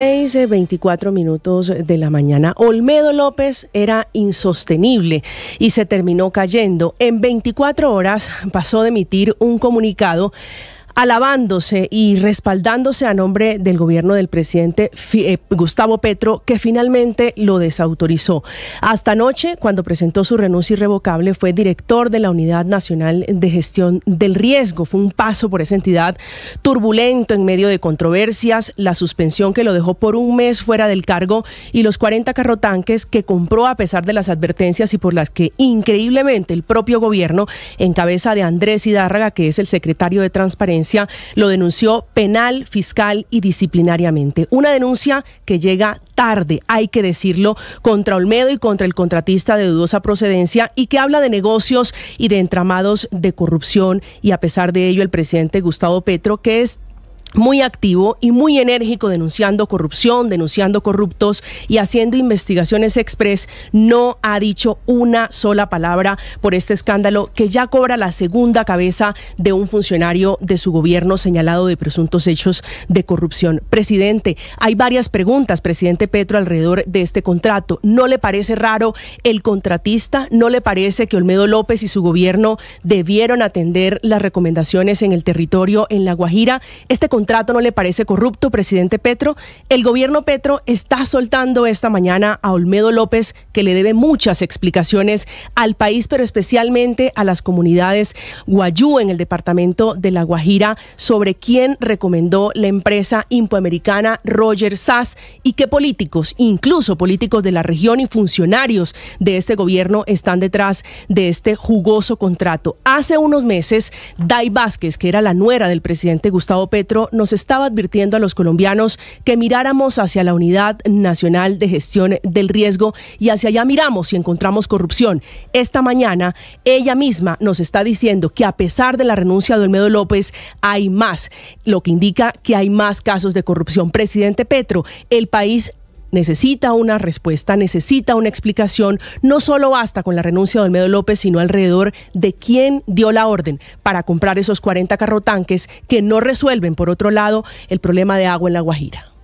24 eh, minutos de la mañana. Olmedo López era insostenible y se terminó cayendo. En 24 horas pasó de emitir un comunicado alabándose y respaldándose a nombre del gobierno del presidente eh, Gustavo Petro, que finalmente lo desautorizó. Hasta anoche, cuando presentó su renuncia irrevocable, fue director de la Unidad Nacional de Gestión del Riesgo. Fue un paso por esa entidad turbulento en medio de controversias, la suspensión que lo dejó por un mes fuera del cargo y los 40 carrotanques que compró a pesar de las advertencias y por las que increíblemente el propio gobierno, en cabeza de Andrés Hidárraga, que es el secretario de Transparencia, lo denunció penal, fiscal y disciplinariamente. Una denuncia que llega tarde, hay que decirlo, contra Olmedo y contra el contratista de dudosa procedencia y que habla de negocios y de entramados de corrupción y a pesar de ello el presidente Gustavo Petro, que es muy activo y muy enérgico denunciando corrupción, denunciando corruptos y haciendo investigaciones express, no ha dicho una sola palabra por este escándalo que ya cobra la segunda cabeza de un funcionario de su gobierno señalado de presuntos hechos de corrupción. Presidente, hay varias preguntas, presidente Petro, alrededor de este contrato. ¿No le parece raro el contratista? ¿No le parece que Olmedo López y su gobierno debieron atender las recomendaciones en el territorio en La Guajira? Este contrato no le parece corrupto, presidente Petro. El gobierno Petro está soltando esta mañana a Olmedo López, que le debe muchas explicaciones al país, pero especialmente a las comunidades Guayú en el departamento de La Guajira sobre quién recomendó la empresa impoamericana Roger Sass y qué políticos, incluso políticos de la región y funcionarios de este gobierno están detrás de este jugoso contrato. Hace unos meses, Dai Vázquez, que era la nuera del presidente Gustavo Petro, nos estaba advirtiendo a los colombianos que miráramos hacia la Unidad Nacional de Gestión del Riesgo y hacia allá miramos si encontramos corrupción. Esta mañana ella misma nos está diciendo que a pesar de la renuncia de Olmedo López hay más, lo que indica que hay más casos de corrupción. Presidente Petro, el país necesita una respuesta, necesita una explicación. No solo basta con la renuncia de Olmedo López, sino alrededor de quién dio la orden para comprar esos 40 carrotanques que no resuelven, por otro lado, el problema de agua en La Guajira.